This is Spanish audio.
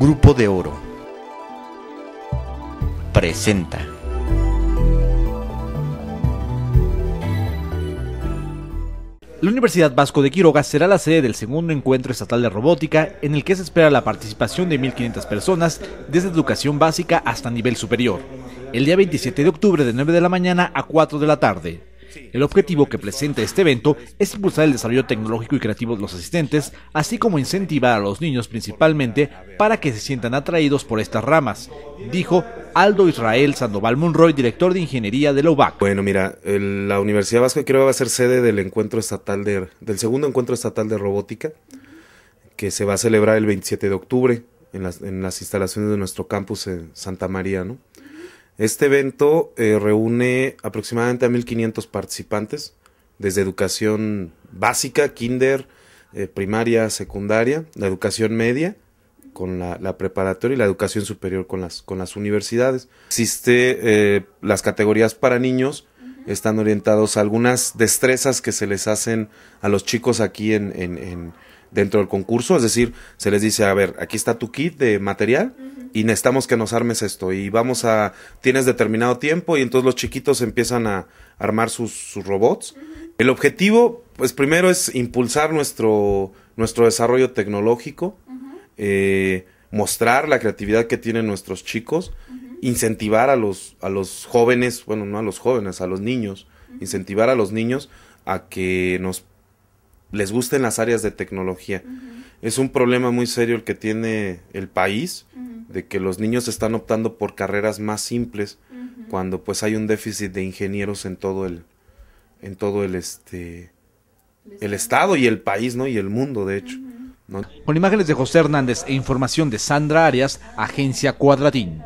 Grupo de Oro presenta. La Universidad Vasco de Quiroga será la sede del segundo encuentro estatal de robótica en el que se espera la participación de 1.500 personas desde educación básica hasta nivel superior, el día 27 de octubre de 9 de la mañana a 4 de la tarde. El objetivo que presenta este evento es impulsar el desarrollo tecnológico y creativo de los asistentes, así como incentivar a los niños principalmente para que se sientan atraídos por estas ramas, dijo Aldo Israel Sandoval Monroy, director de Ingeniería de la UBAC. Bueno, mira, la Universidad de creo va a ser sede del encuentro estatal del segundo encuentro estatal de robótica, que se va a celebrar el 27 de octubre en las, en las instalaciones de nuestro campus en Santa María, ¿no? Este evento eh, reúne aproximadamente a 1.500 participantes, desde educación básica, kinder, eh, primaria, secundaria, la educación media con la, preparatoria y la educación superior con las, con las universidades. Existe eh, las categorías para niños, están orientados a algunas destrezas que se les hacen a los chicos aquí en dentro del concurso, es decir, se les dice, a ver, aquí está tu kit de material y necesitamos que nos armes esto y vamos a, tienes determinado tiempo y entonces los chiquitos empiezan a armar sus, robots. El objetivo, pues primero es impulsar nuestro, nuestro desarrollo tecnológico, eh, mostrar la creatividad que tienen nuestros chicos, incentivar a los, a los jóvenes, bueno, no a los jóvenes, a los niños, incentivar a los niños a que nos les gusten las áreas de tecnología. Es un problema muy serio el que tiene el país, de que los niños están optando por carreras más simples, cuando pues hay un déficit de ingenieros en todo el, en todo el este el estado y el país, ¿no? Y el mundo, de hecho. Con imágenes de José Hernández e información de Sandra Arias, Agencia Cuadratín.